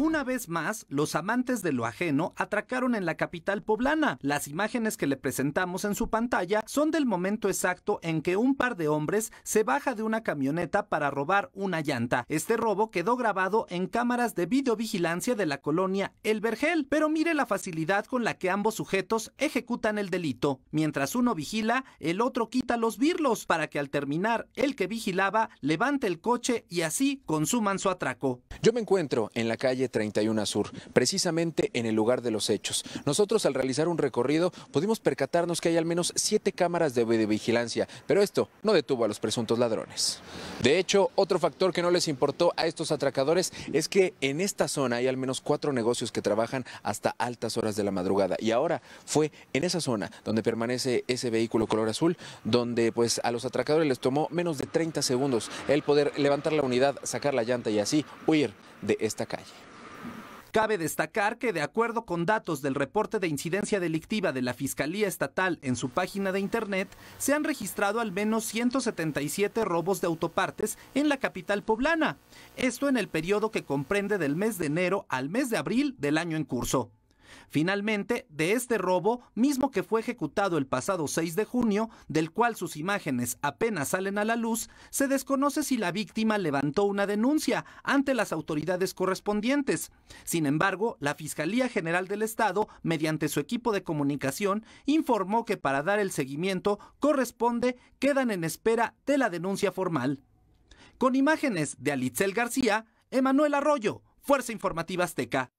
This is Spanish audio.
Una vez más, los amantes de lo ajeno atracaron en la capital poblana. Las imágenes que le presentamos en su pantalla son del momento exacto en que un par de hombres se baja de una camioneta para robar una llanta. Este robo quedó grabado en cámaras de videovigilancia de la colonia El Vergel, pero mire la facilidad con la que ambos sujetos ejecutan el delito. Mientras uno vigila, el otro quita los birlos para que al terminar el que vigilaba levante el coche y así consuman su atraco. Yo me encuentro en la calle 31 Sur, precisamente en el lugar de los hechos. Nosotros al realizar un recorrido pudimos percatarnos que hay al menos siete cámaras de vigilancia, pero esto no detuvo a los presuntos ladrones. De hecho, otro factor que no les importó a estos atracadores es que en esta zona hay al menos cuatro negocios que trabajan hasta altas horas de la madrugada y ahora fue en esa zona donde permanece ese vehículo color azul, donde pues a los atracadores les tomó menos de 30 segundos el poder levantar la unidad, sacar la llanta y así huir de esta calle. Cabe destacar que, de acuerdo con datos del reporte de incidencia delictiva de la Fiscalía Estatal en su página de Internet, se han registrado al menos 177 robos de autopartes en la capital poblana. Esto en el periodo que comprende del mes de enero al mes de abril del año en curso. Finalmente, de este robo, mismo que fue ejecutado el pasado 6 de junio, del cual sus imágenes apenas salen a la luz, se desconoce si la víctima levantó una denuncia ante las autoridades correspondientes. Sin embargo, la Fiscalía General del Estado, mediante su equipo de comunicación, informó que para dar el seguimiento corresponde quedan en espera de la denuncia formal. Con imágenes de Alitzel García, Emanuel Arroyo, Fuerza Informativa Azteca.